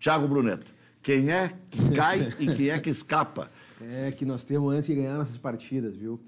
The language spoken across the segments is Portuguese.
Tiago Bruneto, quem é que cai e quem é que escapa? É que nós temos antes de ganhar nossas partidas, viu?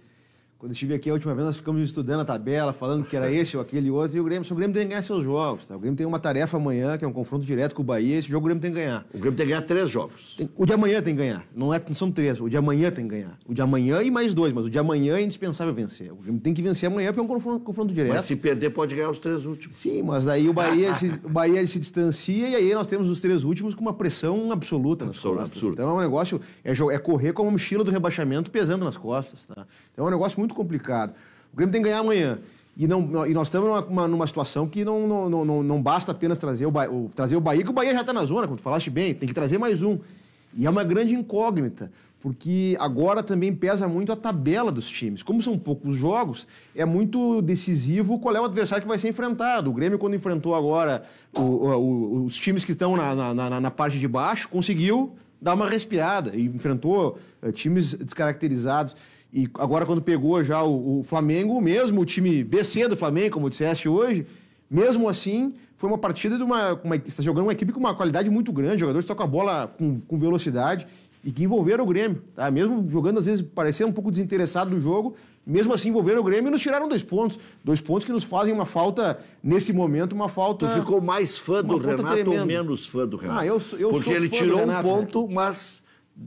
Quando estive aqui a última vez, nós ficamos estudando a tabela, falando que era esse ou aquele outro, e o Grêmio, o Grêmio tem que ganhar seus jogos. Tá? O Grêmio tem uma tarefa amanhã, que é um confronto direto com o Bahia, esse jogo o Grêmio tem que ganhar. O Grêmio tem que ganhar três jogos. Tem, o de amanhã tem que ganhar. Não, é, não são três, o de amanhã tem que ganhar. O de amanhã e mais dois, mas o de amanhã é indispensável vencer. O Grêmio tem que vencer amanhã, porque é um confronto, confronto direto. Mas se perder, pode ganhar os três últimos. Sim, mas daí o Bahia, se, o Bahia se distancia e aí nós temos os três últimos com uma pressão absoluta nas costas. Absurdo. Então é um negócio, é, é correr como a mochila do rebaixamento pesando nas costas. Tá? Então é um negócio muito muito complicado. O Grêmio tem que ganhar amanhã. E, não, e nós estamos numa, numa situação que não, não, não, não basta apenas trazer o, o, trazer o Bahia, que o Bahia já está na zona, como tu falaste bem, tem que trazer mais um. E é uma grande incógnita, porque agora também pesa muito a tabela dos times. Como são poucos jogos, é muito decisivo qual é o adversário que vai ser enfrentado. O Grêmio, quando enfrentou agora o, o, os times que estão na, na, na, na parte de baixo, conseguiu dá uma respirada. E enfrentou eh, times descaracterizados. E agora, quando pegou já o, o Flamengo, mesmo o time BC do Flamengo, como disseste hoje, mesmo assim, foi uma partida de uma. uma está jogando uma equipe com uma qualidade muito grande, jogadores tocam a bola com, com velocidade e que envolveram o Grêmio, tá? Mesmo jogando, às vezes, parecendo um pouco desinteressado do jogo, mesmo assim envolveram o Grêmio e nos tiraram dois pontos. Dois pontos que nos fazem uma falta, nesse momento, uma falta. Tu ficou mais fã do Renato tremenda. ou menos fã do Renato? Ah, eu, eu Porque ele tirou Renato, um né? ponto, né? mas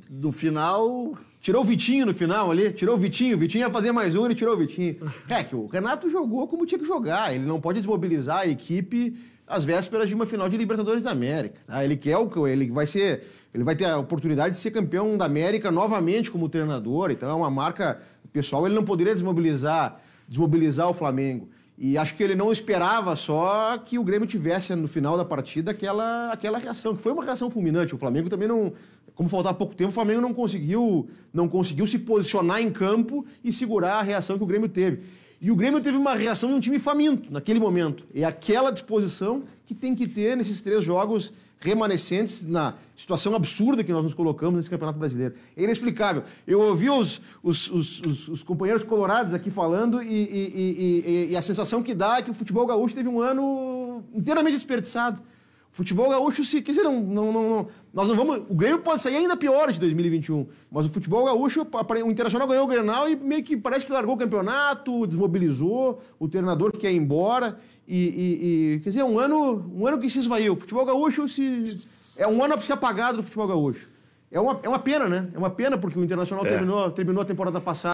no final. Tirou o Vitinho no final ali, tirou o Vitinho, o Vitinho ia fazer mais um, ele tirou o Vitinho. É que o Renato jogou como tinha que jogar, ele não pode desmobilizar a equipe às vésperas de uma final de Libertadores da América. Tá? Ele quer o ele vai ser, ele vai ter a oportunidade de ser campeão da América novamente como treinador. Então é uma marca pessoal. Ele não poderia desmobilizar, desmobilizar o Flamengo. E acho que ele não esperava só que o Grêmio tivesse no final da partida aquela, aquela reação, que foi uma reação fulminante. O Flamengo também não, como faltava pouco tempo, o Flamengo não conseguiu, não conseguiu se posicionar em campo e segurar a reação que o Grêmio teve. E o Grêmio teve uma reação de um time faminto naquele momento. É aquela disposição que tem que ter nesses três jogos remanescentes na situação absurda que nós nos colocamos nesse Campeonato Brasileiro. É inexplicável. Eu ouvi os, os, os, os companheiros colorados aqui falando e, e, e, e a sensação que dá é que o futebol gaúcho teve um ano inteiramente desperdiçado Futebol gaúcho, se quiser, não, não, não, Nós não vamos. O Grêmio pode sair ainda pior de 2021. Mas o futebol gaúcho, o Internacional ganhou o Grenal e meio que parece que largou o campeonato, desmobilizou, o treinador quer ir embora. E, e, e quer dizer, é um ano, um ano que se esvaiu. O futebol gaúcho se, é um ano a ser apagado do futebol gaúcho. É uma, é uma pena, né? É uma pena porque o Internacional é. terminou, terminou a temporada passada.